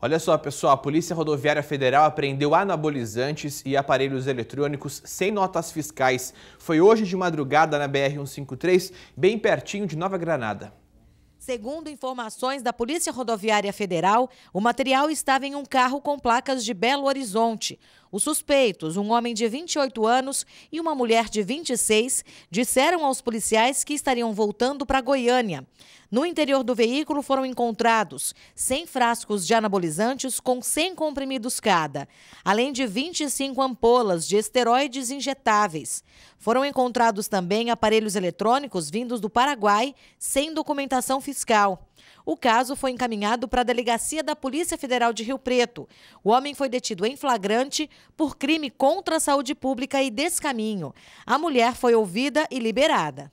Olha só, pessoal, a Polícia Rodoviária Federal apreendeu anabolizantes e aparelhos eletrônicos sem notas fiscais. Foi hoje de madrugada na BR-153, bem pertinho de Nova Granada. Segundo informações da Polícia Rodoviária Federal, o material estava em um carro com placas de Belo Horizonte. Os suspeitos, um homem de 28 anos e uma mulher de 26, disseram aos policiais que estariam voltando para Goiânia. No interior do veículo foram encontrados 100 frascos de anabolizantes com 100 comprimidos cada, além de 25 ampolas de esteroides injetáveis. Foram encontrados também aparelhos eletrônicos vindos do Paraguai sem documentação fiscal fiscal. O caso foi encaminhado para a delegacia da Polícia Federal de Rio Preto. O homem foi detido em flagrante por crime contra a saúde pública e descaminho. A mulher foi ouvida e liberada.